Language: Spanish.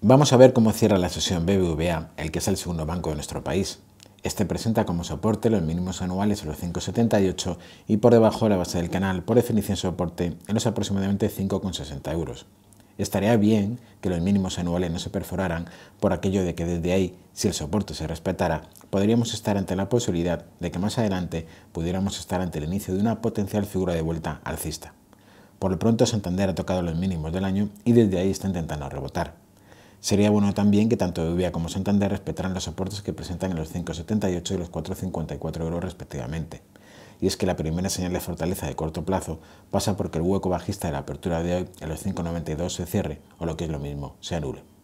Vamos a ver cómo cierra la sesión BBVA, el que es el segundo banco de nuestro país. Este presenta como soporte los mínimos anuales en los 5,78 y por debajo de la base del canal, por definición soporte, en los aproximadamente 5,60 euros. Estaría bien que los mínimos anuales no se perforaran por aquello de que desde ahí, si el soporte se respetara, podríamos estar ante la posibilidad de que más adelante pudiéramos estar ante el inicio de una potencial figura de vuelta alcista. Por lo pronto Santander ha tocado los mínimos del año y desde ahí está intentando rebotar. Sería bueno también que tanto BBVA e como Santander respetaran los soportes que presentan en los 5,78 y los 4,54 euros respectivamente. Y es que la primera señal de fortaleza de corto plazo pasa porque el hueco bajista de la apertura de hoy en los 5,92 se cierre, o lo que es lo mismo, se anule.